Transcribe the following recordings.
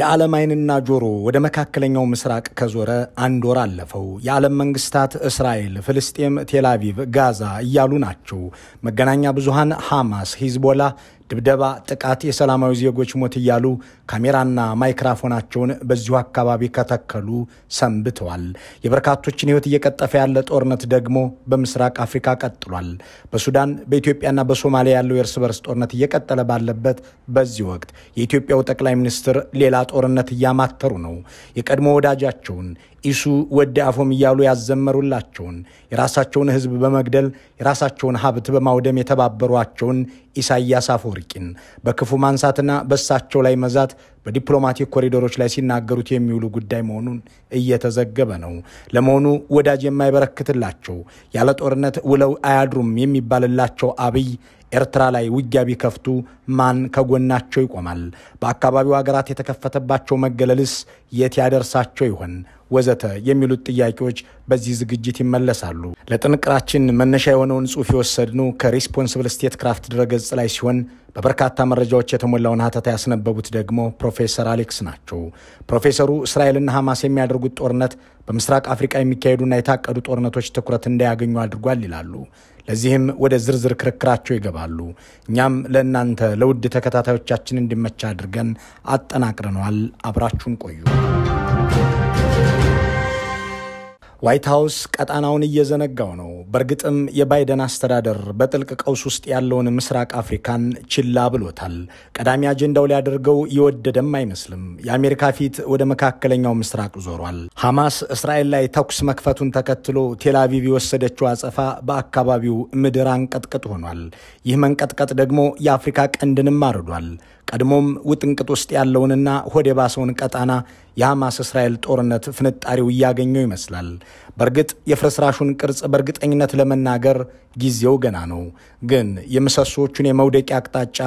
የዓለም አይንና ጆሮ ወደ መካከለኛው ምስራቅ ከዞረ አንድ ወር አለፈው። የዓለም መንግስታት እስራኤል፣ ፍልስጤም፣ ቴላቪቭ ጋዛ እያሉ ናቸው። መገናኛ ብዙሃን ሐማስ፣ ሂዝቦላ ድብደባ፣ ጥቃት፣ የሰላማዊ ዜጎች ሞት እያሉ ካሜራና ማይክራፎናቸውን በዚሁ አካባቢ ከተከሉ ሰንብተዋል። የበርካቶችን ሕይወት እየቀጠፈ ያለ ጦርነት ደግሞ በምስራቅ አፍሪካ ቀጥሏል። በሱዳን በኢትዮጵያና በሶማሊያ ያለው የእርስ በርስ ጦርነት እየቀጠለ ባለበት በዚህ ወቅት የኢትዮጵያው ጠቅላይ ሚኒስትር ሌላ ጦርነት እያማተሩ ነው። የቀድሞ ወዳጃቸውን ኢሱ ወደ አፎም እያሉ ያዘመሩላቸውን የራሳቸውን ህዝብ በመግደል የራሳቸውን ሀብት በማውደም የተባበሯቸውን ኢሳያስ አፈወርቂን በክፉ ማንሳትና በእሳቸው ላይ መዛት በዲፕሎማቲክ ኮሪዶሮች ላይ ሲናገሩት የሚውሉ ጉዳይ መሆኑን እየተዘገበ ነው። ለመሆኑ ወዳጅ የማይበረክትላቸው ያለ ጦርነት ውለው አያድሩም የሚባልላቸው አብይ ኤርትራ ላይ ውጊያ ቢከፍቱ ማን ከጎናቸው ይቆማል? በአካባቢው ሀገራት የተከፈተባቸው መገለልስ የት ያደርሳቸው ይሆን? ወዘተ የሚሉት ጥያቄዎች በዚህ ዝግጅት ይመለሳሉ። ለጥንቅራችን መነሻ የሆነውን ጽሑፍ የወሰድነው ከሪስፖንስብል ስቴት ክራፍት ድረገጽ ላይ ሲሆን በበርካታ መረጃዎች የተሞላውን ሀተታ ያስነበቡት ደግሞ ፕሮፌሰር አሌክስ ናቸው። ፕሮፌሰሩ እስራኤልና ሐማስ የሚያደርጉት ጦርነት በምስራቅ አፍሪቃ የሚካሄዱና የታቀዱ ጦርነቶች ትኩረት እንዳያገኙ አድርጓል ይላሉ። ለዚህም ወደ ዝርዝር ክርክራቸው ይገባሉ። እኛም ለእናንተ ለውድ ተከታታዮቻችን እንዲመቻ አድርገን አጠናቅረነዋል። አብራችሁን ቆዩ። ዋይት ሀውስ ቀጣናውን እየዘነጋው ነው። በእርግጥም የባይደን አስተዳደር በጥልቅ ቀውስ ውስጥ ያለውን ምስራቅ አፍሪካን ችላ ብሎታል። ቀዳሚ አጀንዳው ሊያደርገው የወደደም አይመስልም። የአሜሪካ ፊት ወደ መካከለኛው ምስራቅ ዞሯል። ሐማስ እስራኤል ላይ ተኩስ መክፈቱን ተከትሎ ቴልአቪቭ የወሰደችው አጸፋ በአካባቢው ምድር አንቀጥቅጥ ሆኗል። ይህ መንቀጥቀጥ ደግሞ የአፍሪካ ቀንድንም አርዷል። ቀድሞም ውጥንቅጥ ውስጥ ያለውንና ሆድ የባሰውን ቀጣና የሐማስ እስራኤል ጦርነት ፍንጣሪው እያገኘው ይመስላል። በእርግጥ የፍርስራሹን ቅርጽ በእርግጠኝነት ለመናገር ጊዜው ገና ነው። ግን የምሰሶቹን የመውደቂያ አቅጣጫ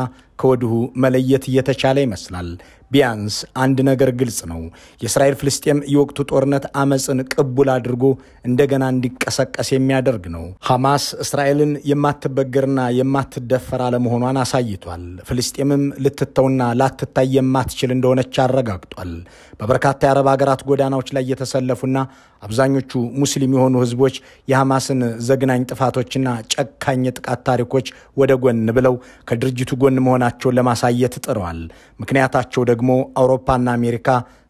ከወዲሁ መለየት እየተቻለ ይመስላል። ቢያንስ አንድ ነገር ግልጽ ነው። የእስራኤል ፍልስጤም የወቅቱ ጦርነት አመፅን ቅቡል አድርጎ እንደገና እንዲቀሰቀስ የሚያደርግ ነው። ሐማስ እስራኤልን የማትበገርና የማትደፈር አለመሆኗን አሳይቷል። ፍልስጤምም ልትተውና ላትታይ የማትችል እንደሆነች አረጋግጧል። በበርካታ የአረብ ሀገራት ጎዳናዎች ላይ የተሰለፉና አብዛኞቹ ሙስሊም የሆኑ ህዝቦች የሐማስን ዘግናኝ ጥፋቶችና ጨካኝ ጥቃት ታሪኮች ወደ ጎን ብለው ከድርጅቱ ጎን መሆናቸውን ለማሳየት ጥረዋል። ምክንያታቸው ደግሞ ደግሞ አውሮፓና አሜሪካ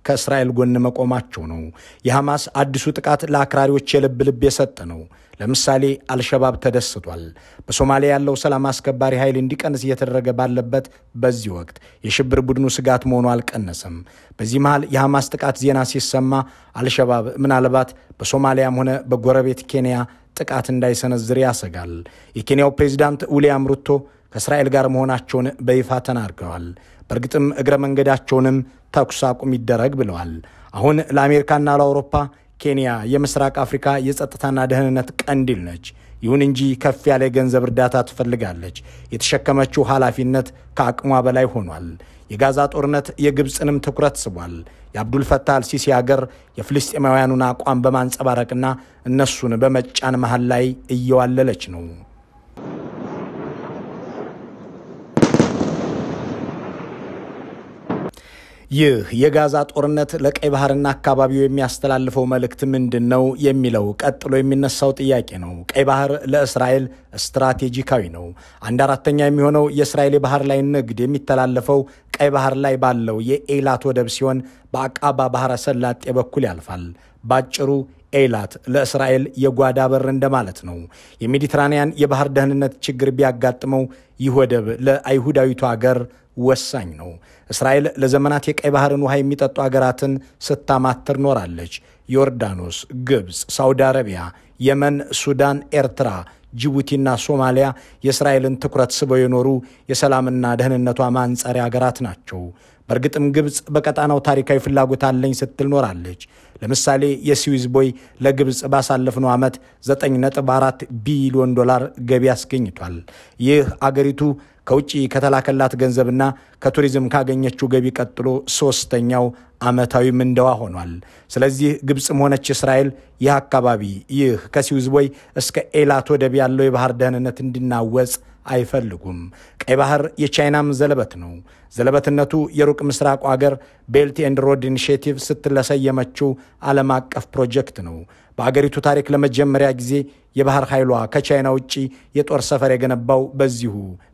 ከእስራኤል ጎን መቆማቸው ነው። የሐማስ አዲሱ ጥቃት ለአክራሪዎች የልብ ልብ የሰጠ ነው። ለምሳሌ አልሸባብ ተደስቷል። በሶማሊያ ያለው ሰላም አስከባሪ ኃይል እንዲቀንስ እየተደረገ ባለበት በዚህ ወቅት የሽብር ቡድኑ ስጋት መሆኑ አልቀነሰም። በዚህ መሃል የሐማስ ጥቃት ዜና ሲሰማ አልሸባብ ምናልባት በሶማሊያም ሆነ በጎረቤት ኬንያ ጥቃት እንዳይሰነዝር ያሰጋል። የኬንያው ፕሬዚዳንት ዊልያም ሩቶ ከእስራኤል ጋር መሆናቸውን በይፋ ተናግረዋል። በእርግጥም እግረ መንገዳቸውንም ተኩስ አቁም ይደረግ ብለዋል። አሁን ለአሜሪካና ለአውሮፓ ኬንያ የምስራቅ አፍሪካ የጸጥታና ደህንነት ቀንዲል ነች። ይሁን እንጂ ከፍ ያለ የገንዘብ እርዳታ ትፈልጋለች። የተሸከመችው ኃላፊነት ከአቅሟ በላይ ሆኗል። የጋዛ ጦርነት የግብፅንም ትኩረት ስቧል። የአብዱል አልሲሲ ሀገር የፍልስጤማውያኑን አቋም በማንጸባረቅና እነሱን በመጫን መሃል ላይ እየዋለለች ነው። ይህ የጋዛ ጦርነት ለቀይ ባህርና አካባቢው የሚያስተላልፈው መልእክት ምንድን ነው የሚለው ቀጥሎ የሚነሳው ጥያቄ ነው። ቀይ ባህር ለእስራኤል ስትራቴጂካዊ ነው። አንድ አራተኛ የሚሆነው የእስራኤል የባህር ላይ ንግድ የሚተላለፈው ቀይ ባህር ላይ ባለው የኤላት ወደብ ሲሆን በአቃባ ባህረ ሰላጤ በኩል ያልፋል። ባጭሩ ኤላት ለእስራኤል የጓዳ በር እንደማለት ነው። የሜዲትራንያን የባህር ደህንነት ችግር ቢያጋጥመው ይህ ወደብ ለአይሁዳዊቱ አገር ወሳኝ ነው። እስራኤል ለዘመናት የቀይ ባህርን ውሃ የሚጠጡ አገራትን ስታማትር ኖራለች። ዮርዳኖስ፣ ግብፅ፣ ሳውዲ አረቢያ፣ የመን፣ ሱዳን፣ ኤርትራ፣ ጅቡቲና ሶማሊያ የእስራኤልን ትኩረት ስበው የኖሩ የሰላምና ደህንነቷ ማንጸሪ አገራት ናቸው። በእርግጥም ግብፅ በቀጣናው ታሪካዊ ፍላጎት አለኝ ስትል ኖራለች። ለምሳሌ የስዊዝ ቦይ ለግብፅ ባሳለፍነው ዓመት 9.4 ቢሊዮን ዶላር ገቢ አስገኝቷል። ይህ አገሪቱ ከውጭ ከተላከላት ገንዘብና ከቱሪዝም ካገኘችው ገቢ ቀጥሎ ሶስተኛው ዓመታዊ ምንደዋ ሆኗል። ስለዚህ ግብፅም ሆነች እስራኤል ይህ አካባቢ ይህ ከሲውዝ ቦይ እስከ ኤላት ወደብ ያለው የባህር ደህንነት እንዲናወጽ አይፈልጉም። ቀይ ባህር የቻይናም ዘለበት ነው። ዘለበትነቱ የሩቅ ምስራቁ አገር ቤልት ኤንድ ሮድ ኢኒሽቲቭ ስትለሰየመችው ዓለም አቀፍ ፕሮጀክት ነው። በአገሪቱ ታሪክ ለመጀመሪያ ጊዜ የባህር ኃይሏ ከቻይና ውጭ የጦር ሰፈር የገነባው በዚሁ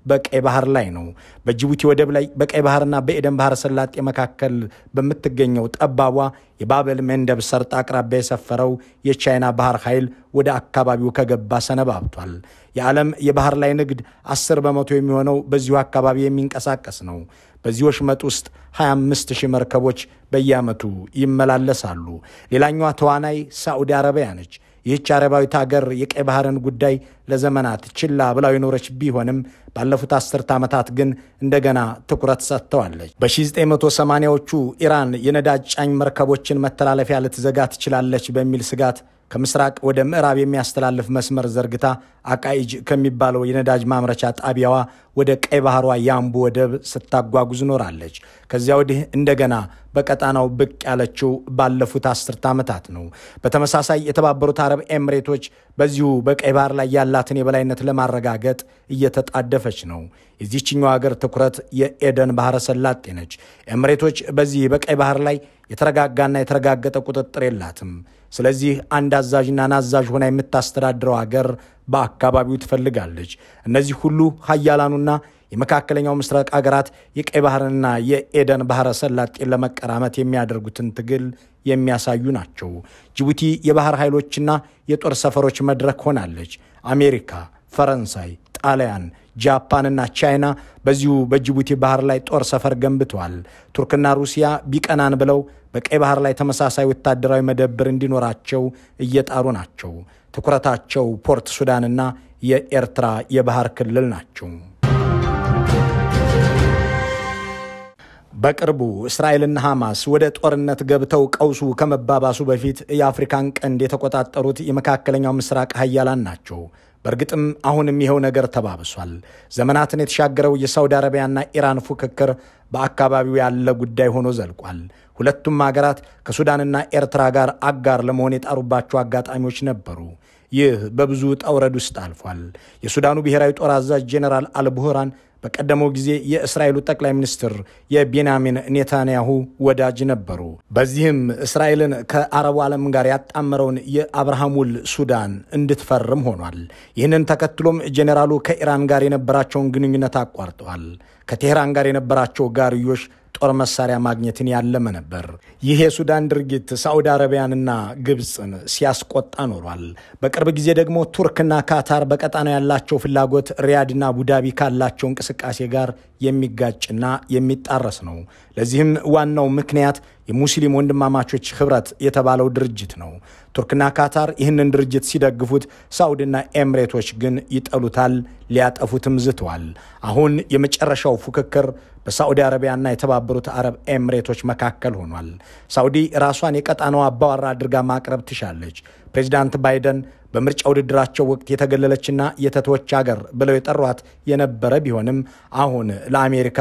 በቀይ ባህር ላይ ነው። በጅቡቲ ወደብ ላይ በቀይ ባህርና በኤደን ባህረ ሰላጤ መካከል በምትገ በምትገኘው ጠባቧ የባበል መንደብ ሰርጥ አቅራቢያ የሰፈረው የቻይና ባህር ኃይል ወደ አካባቢው ከገባ ሰነባብቷል። የዓለም የባህር ላይ ንግድ 10 በመቶ የሚሆነው በዚሁ አካባቢ የሚንቀሳቀስ ነው። በዚህ ወሽመጥ ውስጥ 25 ሺህ መርከቦች በየዓመቱ ይመላለሳሉ። ሌላኛዋ ተዋናይ ሳዑዲ አረቢያ ነች። ይህች አረባዊት ሀገር የቀይ ባህርን ጉዳይ ለዘመናት ችላ ብላው የኖረች ቢሆንም ባለፉት አስርተ ዓመታት ግን እንደገና ትኩረት ሰጥተዋለች። በ1980ዎቹ ኢራን የነዳጅ ጫኝ መርከቦችን መተላለፊያ ልትዘጋ ትችላለች በሚል ስጋት ከምስራቅ ወደ ምዕራብ የሚያስተላልፍ መስመር ዘርግታ አቃይጅ ከሚባለው የነዳጅ ማምረቻ ጣቢያዋ ወደ ቀይ ባህሯ የአምቡ ወደብ ስታጓጉዝ ኖራለች። ከዚያ ወዲህ እንደገና በቀጣናው ብቅ ያለችው ባለፉት አስርት ዓመታት ነው። በተመሳሳይ የተባበሩት አረብ ኤምሬቶች በዚሁ በቀይ ባህር ላይ ያላትን የበላይነት ለማረጋገጥ እየተጣደፈች ነው። የዚችኛው ሀገር ትኩረት የኤደን ባህረ ሰላጤ ነች። ኤምሬቶች በዚህ በቀይ ባህር ላይ የተረጋጋና የተረጋገጠ ቁጥጥር የላትም። ስለዚህ አንድ አዛዥና ናዛዥ ሆና የምታስተዳድረው አገር በአካባቢው ትፈልጋለች። እነዚህ ሁሉ ሀያላኑና የመካከለኛው ምስራቅ አገራት የቀይ ባህርንና የኤደን ባህረ ሰላጤን ለመቀራመት የሚያደርጉትን ትግል የሚያሳዩ ናቸው። ጅቡቲ የባህር ኃይሎችና የጦር ሰፈሮች መድረክ ሆናለች። አሜሪካ፣ ፈረንሳይ፣ ጣሊያን ጃፓንና ቻይና በዚሁ በጅቡቲ ባህር ላይ ጦር ሰፈር ገንብተዋል። ቱርክና ሩሲያ ቢቀናን ብለው በቀይ ባህር ላይ ተመሳሳይ ወታደራዊ መደብር እንዲኖራቸው እየጣሩ ናቸው። ትኩረታቸው ፖርት ሱዳንና የኤርትራ የባህር ክልል ናቸው። በቅርቡ እስራኤልና ሐማስ ወደ ጦርነት ገብተው ቀውሱ ከመባባሱ በፊት የአፍሪካን ቀንድ የተቆጣጠሩት የመካከለኛው ምስራቅ ሀያላን ናቸው። በእርግጥም አሁንም ይኸው ነገር ተባብሷል። ዘመናትን የተሻገረው የሳውዲ አረቢያና ኢራን ፉክክር በአካባቢው ያለ ጉዳይ ሆኖ ዘልቋል። ሁለቱም አገራት ከሱዳንና ኤርትራ ጋር አጋር ለመሆን የጣሩባቸው አጋጣሚዎች ነበሩ። ይህ በብዙ ጠውረድ ውስጥ አልፏል። የሱዳኑ ብሔራዊ ጦር አዛዥ ጄኔራል አልቡህራን በቀደመው ጊዜ የእስራኤሉ ጠቅላይ ሚኒስትር የቤንያሚን ኔታንያሁ ወዳጅ ነበሩ። በዚህም እስራኤልን ከአረቡ ዓለም ጋር ያጣመረውን የአብርሃም ውል ሱዳን እንድትፈርም ሆኗል። ይህንን ተከትሎም ጄኔራሉ ከኢራን ጋር የነበራቸውን ግንኙነት አቋርጠዋል። ከቴህራን ጋር የነበራቸው ጋርዮሽ ጦር መሳሪያ ማግኘትን ያለመ ነበር። ይህ የሱዳን ድርጊት ሳዑዲ አረቢያንና ግብፅን ሲያስቆጣ ኖሯል። በቅርብ ጊዜ ደግሞ ቱርክና ካታር በቀጣናው ያላቸው ፍላጎት ሪያድና አቡዳቢ ካላቸው እንቅስቃሴ ጋር የሚጋጭና የሚጣረስ ነው። ለዚህም ዋናው ምክንያት የሙስሊም ወንድማማቾች ህብረት የተባለው ድርጅት ነው። ቱርክና ካታር ይህንን ድርጅት ሲደግፉት፣ ሳውዲና ኤምሬቶች ግን ይጠሉታል፣ ሊያጠፉትም ዝተዋል። አሁን የመጨረሻው ፉክክር በሳዑዲ አረቢያና የተባበሩት አረብ ኤምሬቶች መካከል ሆኗል። ሳውዲ ራሷን የቀጣናው አባዋራ አድርጋ ማቅረብ ትሻለች። ፕሬዚዳንት ባይደን በምርጫ ውድድራቸው ወቅት የተገለለችና የተቶች አገር ብለው የጠሯት የነበረ ቢሆንም አሁን ለአሜሪካ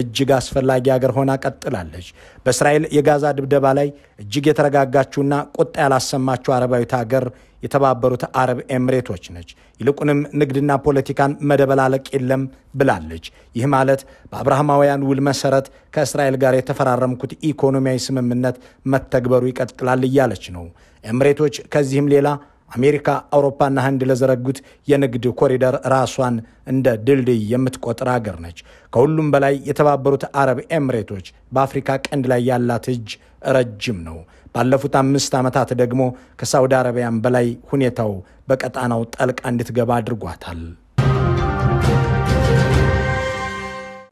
እጅግ አስፈላጊ አገር ሆና ቀጥላለች። በእስራኤል የጋዛ ድብደባ ላይ እጅግ የተረጋጋችውና ቁጣ ያላሰማችው አረባዊት አገር የተባበሩት አረብ ኤምሬቶች ነች። ይልቁንም ንግድና ፖለቲካን መደበላለቅ የለም ብላለች። ይህ ማለት በአብርሃማውያን ውል መሰረት ከእስራኤል ጋር የተፈራረምኩት ኢኮኖሚያዊ ስምምነት መተግበሩ ይቀጥላል እያለች ነው። ኤምሬቶች ከዚህም ሌላ አሜሪካ አውሮፓና ህንድ ለዘረጉት የንግድ ኮሪደር ራሷን እንደ ድልድይ የምትቆጥር አገር ነች። ከሁሉም በላይ የተባበሩት አረብ ኤምሬቶች በአፍሪካ ቀንድ ላይ ያላት እጅ ረጅም ነው። ባለፉት አምስት ዓመታት ደግሞ ከሳውዲ አረቢያን በላይ ሁኔታው በቀጣናው ጠልቃ እንድትገባ አድርጓታል።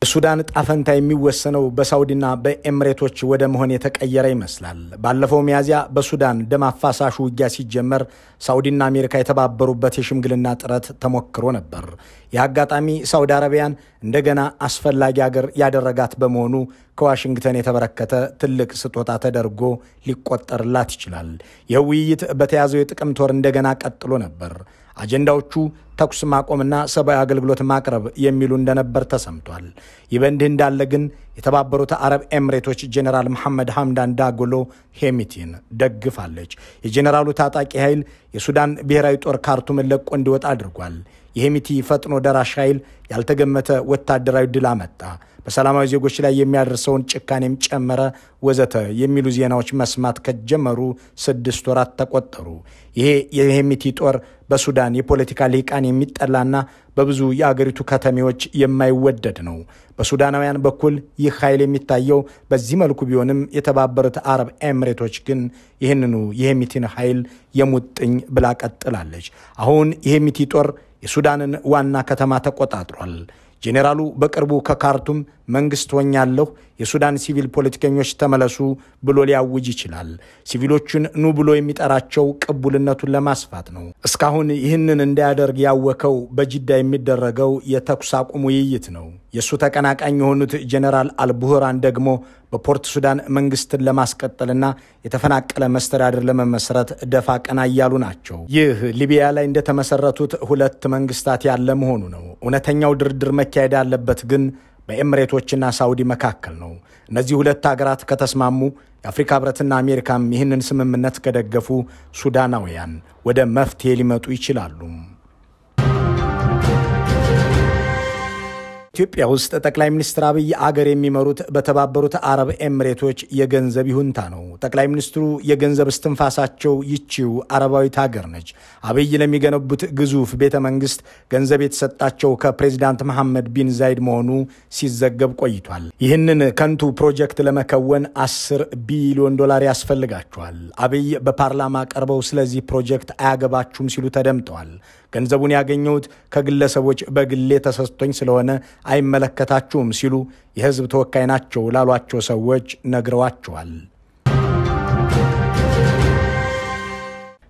የሱዳን ጣፈንታ የሚወሰነው በሳውዲና በኤምሬቶች ወደ መሆን የተቀየረ ይመስላል። ባለፈው ሚያዝያ በሱዳን ደም አፋሳሹ ውጊያ ሲጀመር ሳውዲና አሜሪካ የተባበሩበት የሽምግልና ጥረት ተሞክሮ ነበር። ይህ አጋጣሚ ሳውዲ አረቢያን እንደገና አስፈላጊ አገር ያደረጋት በመሆኑ ከዋሽንግተን የተበረከተ ትልቅ ስጦታ ተደርጎ ሊቆጠርላት ይችላል። ይህ ውይይት በተያዘው የጥቅምት ወር እንደገና ቀጥሎ ነበር። አጀንዳዎቹ ተኩስ ማቆምና ሰብአዊ አገልግሎት ማቅረብ የሚሉ እንደነበር ተሰምቷል። ይህ በእንዲህ እንዳለ ግን የተባበሩት አረብ ኤምሬቶች ጄኔራል መሐመድ ሐምዳን ዳጎሎ ሄሚቲን ደግፋለች። የጄኔራሉ ታጣቂ ኃይል የሱዳን ብሔራዊ ጦር ካርቱምን ለቆ እንዲወጣ አድርጓል። የሄሚቲ ፈጥኖ ደራሽ ኃይል ያልተገመተ ወታደራዊ ድል አመጣ፣ በሰላማዊ ዜጎች ላይ የሚያደርሰውን ጭካኔም ጨመረ፣ ወዘተ የሚሉ ዜናዎች መስማት ከጀመሩ ስድስት ወራት ተቆጠሩ። ይሄ የሄሚቲ ጦር በሱዳን የፖለቲካ ሊቃን የሚጠላና በብዙ የአገሪቱ ከተሜዎች የማይወደድ ነው። በሱዳናውያን በኩል ይህ ኃይል የሚታየው በዚህ መልኩ ቢሆንም የተባበሩት አረብ ኤምሬቶች ግን ይህንኑ የሄሚቲን ኃይል የሙጥኝ ብላ ቀጥላለች። አሁን የሄሚቲ ጦር የሱዳንን ዋና ከተማ ተቆጣጥሯል። ጄኔራሉ በቅርቡ ከካርቱም መንግስት ሆኛለሁ፣ የሱዳን ሲቪል ፖለቲከኞች ተመለሱ ብሎ ሊያውጅ ይችላል። ሲቪሎቹን ኑ ብሎ የሚጠራቸው ቅቡልነቱን ለማስፋት ነው። እስካሁን ይህንን እንዳያደርግ ያወከው በጅዳ የሚደረገው የተኩስ አቁም ውይይት ነው። የእሱ ተቀናቃኝ የሆኑት ጀኔራል አልቡህራን ደግሞ በፖርት ሱዳን መንግስትን ለማስቀጠልና የተፈናቀለ መስተዳድር ለመመስረት ደፋ ቀና እያሉ ናቸው። ይህ ሊቢያ ላይ እንደተመሰረቱት ሁለት መንግስታት ያለ መሆኑ ነው። እውነተኛው ድርድር መካሄድ አለበት ግን በኤምሬቶችና ሳውዲ መካከል ነው። እነዚህ ሁለት ሀገራት ከተስማሙ የአፍሪካ ህብረትና አሜሪካም ይህንን ስምምነት ከደገፉ ሱዳናውያን ወደ መፍትሄ ሊመጡ ይችላሉ። ኢትዮጵያ ውስጥ ጠቅላይ ሚኒስትር አብይ አገር የሚመሩት በተባበሩት አረብ ኤምሬቶች የገንዘብ ይሁንታ ነው። ጠቅላይ ሚኒስትሩ የገንዘብ እስትንፋሳቸው ይቺው አረባዊት ሀገር ነች። አብይ ለሚገነቡት ግዙፍ ቤተ መንግስት ገንዘብ የተሰጣቸው ከፕሬዚዳንት መሐመድ ቢን ዛይድ መሆኑ ሲዘገብ ቆይቷል። ይህንን ከንቱ ፕሮጀክት ለመከወን አስር ቢሊዮን ዶላር ያስፈልጋቸዋል። አብይ በፓርላማ ቀርበው ስለዚህ ፕሮጀክት አያገባችሁም ሲሉ ተደምጠዋል። ገንዘቡን ያገኘሁት ከግለሰቦች በግሌ ተሰጥቶኝ ስለሆነ አይመለከታችሁም ሲሉ የህዝብ ተወካይ ናቸው ላሏቸው ሰዎች ነግረዋቸዋል።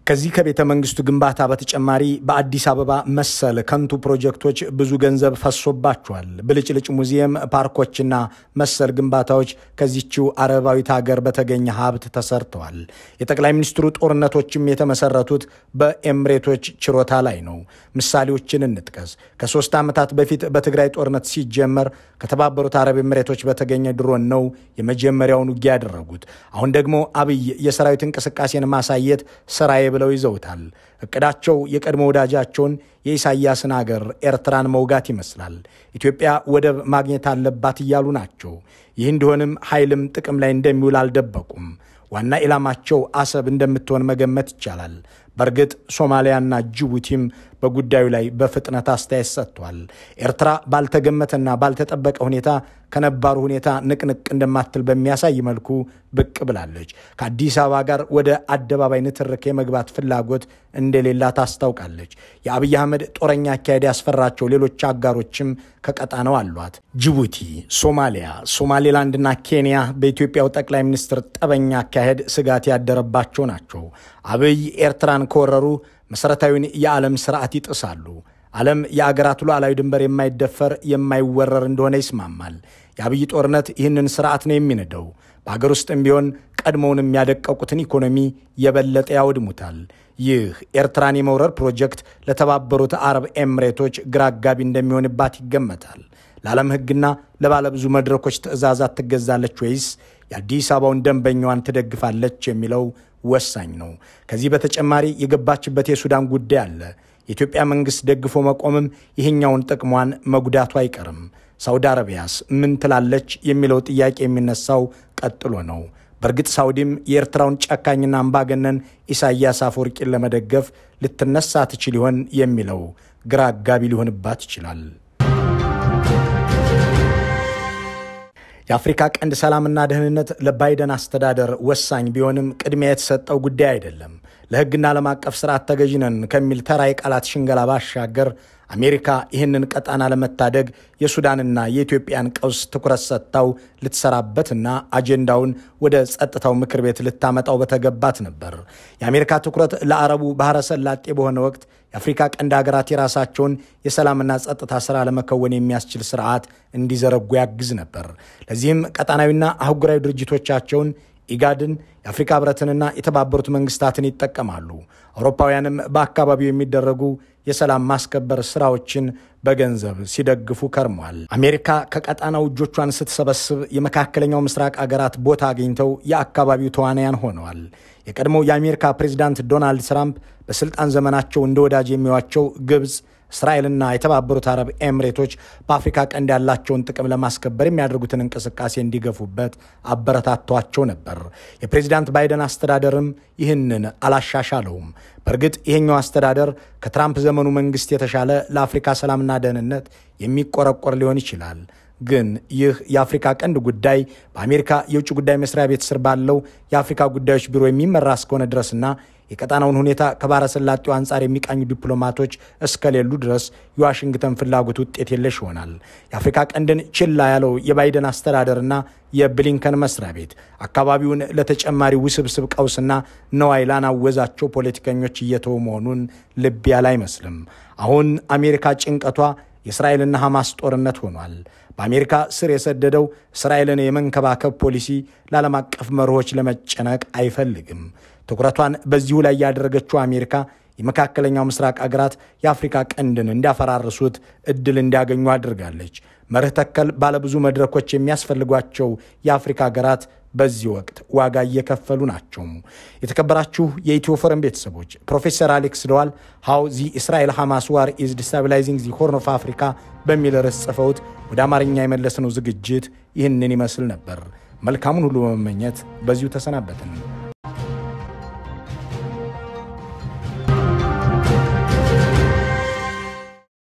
ከዚህ ከቤተ መንግስቱ ግንባታ በተጨማሪ በአዲስ አበባ መሰል ከንቱ ፕሮጀክቶች ብዙ ገንዘብ ፈሶባቸዋል። ብልጭልጭ ሙዚየም፣ ፓርኮችና መሰል ግንባታዎች ከዚችው አረባዊት ሀገር በተገኘ ሀብት ተሰርተዋል። የጠቅላይ ሚኒስትሩ ጦርነቶችም የተመሰረቱት በኤምሬቶች ችሮታ ላይ ነው። ምሳሌዎችን እንጥቀስ። ከሶስት ዓመታት በፊት በትግራይ ጦርነት ሲጀመር ከተባበሩት አረብ ኤምሬቶች በተገኘ ድሮን ነው የመጀመሪያውን ውጊያ ያደረጉት። አሁን ደግሞ አብይ የሰራዊት እንቅስቃሴን ማሳየት ስራዬ ብለው ይዘውታል። እቅዳቸው የቀድሞ ወዳጃቸውን የኢሳያስን አገር ኤርትራን መውጋት ይመስላል። ኢትዮጵያ ወደብ ማግኘት አለባት እያሉ ናቸው። ይህ እንዲሆንም ኃይልም ጥቅም ላይ እንደሚውል አልደበቁም። ዋና ኢላማቸው አሰብ እንደምትሆን መገመት ይቻላል። በእርግጥ ሶማሊያና ጅቡቲም በጉዳዩ ላይ በፍጥነት አስተያየት ሰጥቷል። ኤርትራ ባልተገመተና ባልተጠበቀ ሁኔታ ከነባሩ ሁኔታ ንቅንቅ እንደማትል በሚያሳይ መልኩ ብቅ ብላለች። ከአዲስ አበባ ጋር ወደ አደባባይ ንትርክ የመግባት ፍላጎት እንደሌላ ታስታውቃለች። የአብይ አህመድ ጦረኛ አካሄድ ያስፈራቸው ሌሎች አጋሮችም ከቀጣነው አሏት። ጅቡቲ፣ ሶማሊያ፣ ሶማሌላንድና ኬንያ በኢትዮጵያው ጠቅላይ ሚኒስትር ጠበኛ አካሄድ ስጋት ያደረባቸው ናቸው። አብይ ኤርትራን ከወረሩ መሰረታዊን የዓለም ስርዓት ይጥሳሉ። ዓለም የአገራት ሉዓላዊ ድንበር የማይደፈር የማይወረር እንደሆነ ይስማማል። የአብይ ጦርነት ይህንን ስርዓት ነው የሚንደው። በአገር ውስጥም ቢሆን ቀድሞውን የሚያደቀቁትን ኢኮኖሚ የበለጠ ያወድሙታል። ይህ ኤርትራን የመውረር ፕሮጀክት ለተባበሩት አረብ ኤምሬቶች ግራ አጋቢ እንደሚሆንባት ይገመታል። ለዓለም ሕግና ለባለብዙ መድረኮች ትዕዛዛት ትገዛለች ወይስ የአዲስ አበባውን ደንበኛዋን ትደግፋለች የሚለው ወሳኝ ነው። ከዚህ በተጨማሪ የገባችበት የሱዳን ጉዳይ አለ። የኢትዮጵያ መንግስት ደግፎ መቆምም ይህኛውን ጥቅሟን መጉዳቱ አይቀርም። ሳውዲ አረቢያስ ምን ትላለች የሚለው ጥያቄ የሚነሳው ቀጥሎ ነው። በእርግጥ ሳውዲም የኤርትራውን ጨካኝና አምባገነን ኢሳያስ አፈወርቂን ለመደገፍ ልትነሳ ትችል ይሆን የሚለው ግራ አጋቢ ሊሆንባት ይችላል። የአፍሪካ ቀንድ ሰላምና ደህንነት ለባይደን አስተዳደር ወሳኝ ቢሆንም ቅድሚያ የተሰጠው ጉዳይ አይደለም። ለሕግና ዓለም አቀፍ ስርዓት ተገዥነን ከሚል ተራ የቃላት ሽንገላ ባሻገር አሜሪካ ይህንን ቀጣና ለመታደግ የሱዳንና የኢትዮጵያን ቀውስ ትኩረት ሰጥታው ልትሰራበትና አጀንዳውን ወደ ጸጥታው ምክር ቤት ልታመጣው በተገባት ነበር። የአሜሪካ ትኩረት ለአረቡ ባህረ ሰላጤ በሆነ ወቅት የአፍሪካ ቀንድ ሀገራት የራሳቸውን የሰላምና ጸጥታ ስራ ለመከወን የሚያስችል ስርዓት እንዲዘረጉ ያግዝ ነበር። ለዚህም ቀጣናዊና አህጉራዊ ድርጅቶቻቸውን ኢጋድን የአፍሪካ ህብረትንና የተባበሩት መንግስታትን ይጠቀማሉ። አውሮፓውያንም በአካባቢው የሚደረጉ የሰላም ማስከበር ስራዎችን በገንዘብ ሲደግፉ ከርሟል። አሜሪካ ከቀጣናው እጆቿን ስትሰበስብ የመካከለኛው ምስራቅ አገራት ቦታ አግኝተው የአካባቢው ተዋናያን ሆነዋል። የቀድሞው የአሜሪካ ፕሬዚዳንት ዶናልድ ትራምፕ በስልጣን ዘመናቸው እንደ ወዳጅ የሚዋቸው ግብፅ እስራኤልና የተባበሩት አረብ ኤምሬቶች በአፍሪካ ቀንድ ያላቸውን ጥቅም ለማስከበር የሚያደርጉትን እንቅስቃሴ እንዲገፉበት አበረታቷቸው ነበር። የፕሬዚዳንት ባይደን አስተዳደርም ይህንን አላሻሻለውም። በእርግጥ ይሄኛው አስተዳደር ከትራምፕ ዘመኑ መንግስት የተሻለ ለአፍሪካ ሰላምና ደህንነት የሚቆረቆር ሊሆን ይችላል። ግን ይህ የአፍሪካ ቀንድ ጉዳይ በአሜሪካ የውጭ ጉዳይ መስሪያ ቤት ስር ባለው የአፍሪካ ጉዳዮች ቢሮ የሚመራ እስከሆነ ድረስና የቀጣናውን ሁኔታ ከባረሰላጤው አንጻር የሚቃኙ ዲፕሎማቶች እስከሌሉ ድረስ የዋሽንግተን ፍላጎት ውጤት የለሽ ይሆናል። የአፍሪካ ቀንድን ችላ ያለው የባይደን አስተዳደርና የብሊንከን መስሪያ ቤት አካባቢውን ለተጨማሪ ውስብስብ ቀውስና ነዋይ ላናወዛቸው ፖለቲከኞች እየተው መሆኑን ልብ ያለ አይመስልም። አሁን አሜሪካ ጭንቀቷ የእስራኤልና ሐማስ ጦርነት ሆኗል። በአሜሪካ ስር የሰደደው እስራኤልን የመንከባከብ ፖሊሲ ለዓለም አቀፍ መርሆች ለመጨነቅ አይፈልግም። ትኩረቷን በዚሁ ላይ ያደረገችው አሜሪካ የመካከለኛው ምስራቅ አገራት የአፍሪካ ቀንድን እንዲያፈራርሱት እድል እንዲያገኙ አድርጋለች። መርህ ተከል ባለብዙ መድረኮች የሚያስፈልጓቸው የአፍሪካ አገራት በዚህ ወቅት ዋጋ እየከፈሉ ናቸው። የተከበራችሁ የኢትዮ ፎረም ቤተሰቦች ፕሮፌሰር አሌክስ ደዋል ሃው ዚ እስራኤል ሐማስ ዋር ኢዝ ዲስታቢላይዚንግ ዚ ሆርን ኦፍ አፍሪካ በሚል ርዕስ ጽፈውት ወደ አማርኛ የመለስነው ዝግጅት ይህንን ይመስል ነበር። መልካሙን ሁሉ በመመኘት በዚሁ ተሰናበትን።